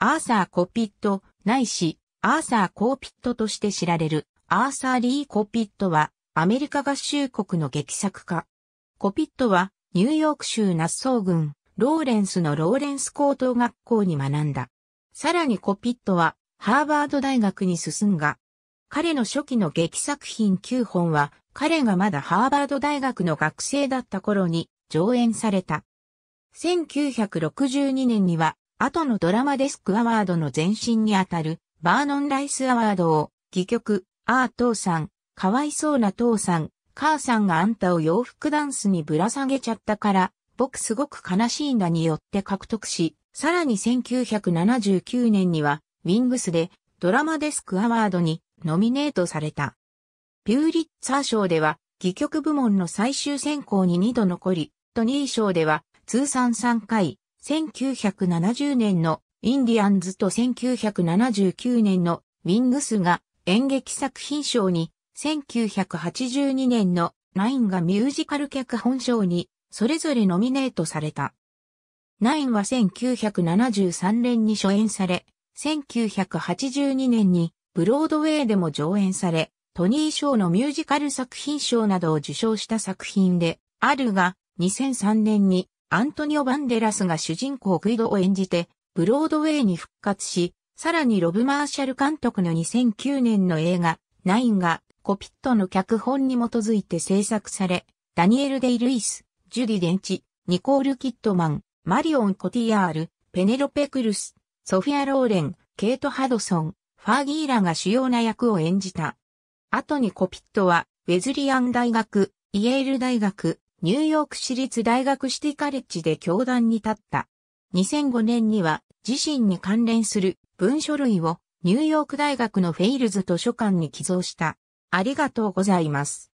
アーサー・コピット、ないし、アーサー・コーピットとして知られる、アーサー・リー・コピットは、アメリカ合衆国の劇作家。コピットは、ニューヨーク州ナッソー郡、ローレンスのローレンス高等学校に学んだ。さらにコピットは、ハーバード大学に進んが、彼の初期の劇作品9本は、彼がまだハーバード大学の学生だった頃に上演された。1962年には後のドラマデスクアワードの前身にあたる、バーノン・ライス・アワードを、戯曲、ああ父さん、かわいそうな父さん、母さんがあんたを洋服ダンスにぶら下げちゃったから、僕すごく悲しいんだによって獲得し、さらに1979年には、ウィングスでドラマデスクアワードにノミネートされた。ピューリッツァー賞では、戯曲部門の最終選考に2度残り、トニー賞では通算3回、1970年のインディアンズと1979年のウィングスが演劇作品賞に、1982年のナインがミュージカル脚本賞に、それぞれノミネートされた。ナインは1973年に初演され、1982年にブロードウェイでも上演され、トニー賞のミュージカル作品賞などを受賞した作品であるが、2003年にアントニオ・バンデラスが主人公グイドを演じて、ブロードウェイに復活し、さらにロブ・マーシャル監督の2009年の映画、ナインがコピットの脚本に基づいて制作され、ダニエル・デイ・ルイス、ジュディ・デンチ、ニコール・キットマン、マリオン・コティアール、ペネロペ・クルス、ソフィア・ローレン、ケイト・ハドソン、ファーギーラが主要な役を演じた。後にコピットは、ウェズリアン大学、イエール大学、ニューヨーク市立大学シティカレッジで教壇に立った。2005年には自身に関連する文書類をニューヨーク大学のフェイルズ図書館に寄贈した。ありがとうございます。